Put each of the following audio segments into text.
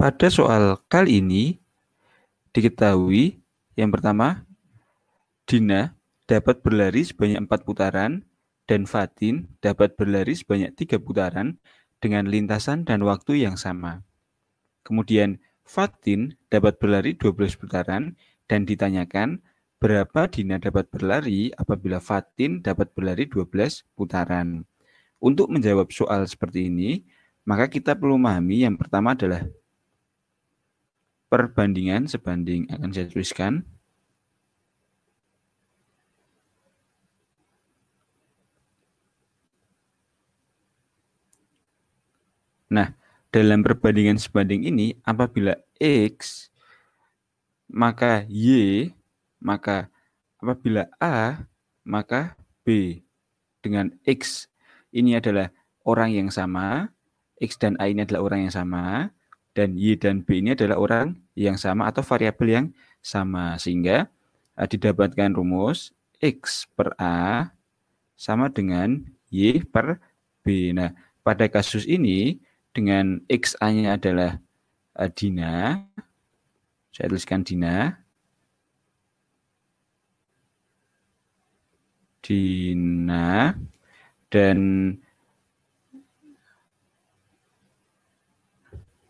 Pada soal kali ini, diketahui yang pertama, Dina dapat berlari sebanyak 4 putaran dan Fatin dapat berlari sebanyak 3 putaran dengan lintasan dan waktu yang sama. Kemudian Fatin dapat berlari 12 putaran dan ditanyakan berapa Dina dapat berlari apabila Fatin dapat berlari 12 putaran. Untuk menjawab soal seperti ini, maka kita perlu memahami yang pertama adalah perbandingan sebanding akan saya tuliskan. Nah, dalam perbandingan sebanding ini, apabila X, maka Y, maka apabila A, maka B. Dengan X, ini adalah orang yang sama, X dan A ini adalah orang yang sama, dan Y dan B ini adalah orang yang sama atau variabel yang sama sehingga uh, didapatkan rumus X per A sama dengan Y per B. Nah, pada kasus ini dengan x a nya adalah uh, Dina. Saya tuliskan Dina. Dina dan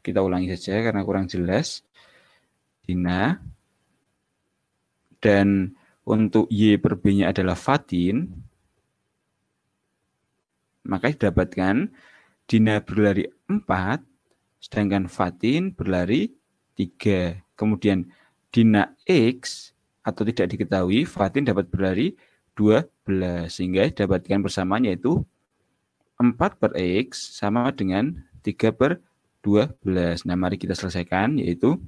Kita ulangi saja karena kurang jelas. Dina. Dan untuk Y per B-nya adalah Fatin. Maka didapatkan Dina berlari 4, sedangkan Fatin berlari 3. Kemudian Dina X atau tidak diketahui, Fatin dapat berlari 12. Sehingga didapatkan persamaan yaitu 4 per X sama dengan 3 per 12. Nah, mari kita selesaikan, yaitu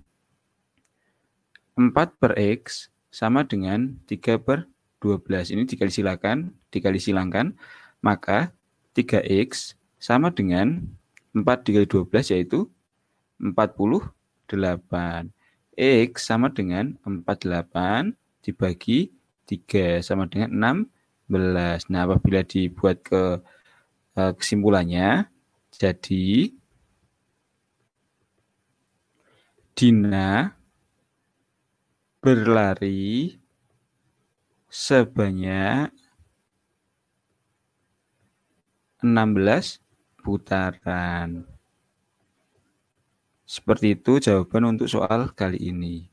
4 per X sama dengan 3 per 12. Ini dikali silakan, dikali silangkan, maka 3X sama dengan 4 dikali 12 yaitu 48. X sama dengan 48 dibagi 3 sama dengan 16. Nah, apabila dibuat ke eh, kesimpulannya, jadi Dina berlari sebanyak 16 putaran. Seperti itu jawaban untuk soal kali ini.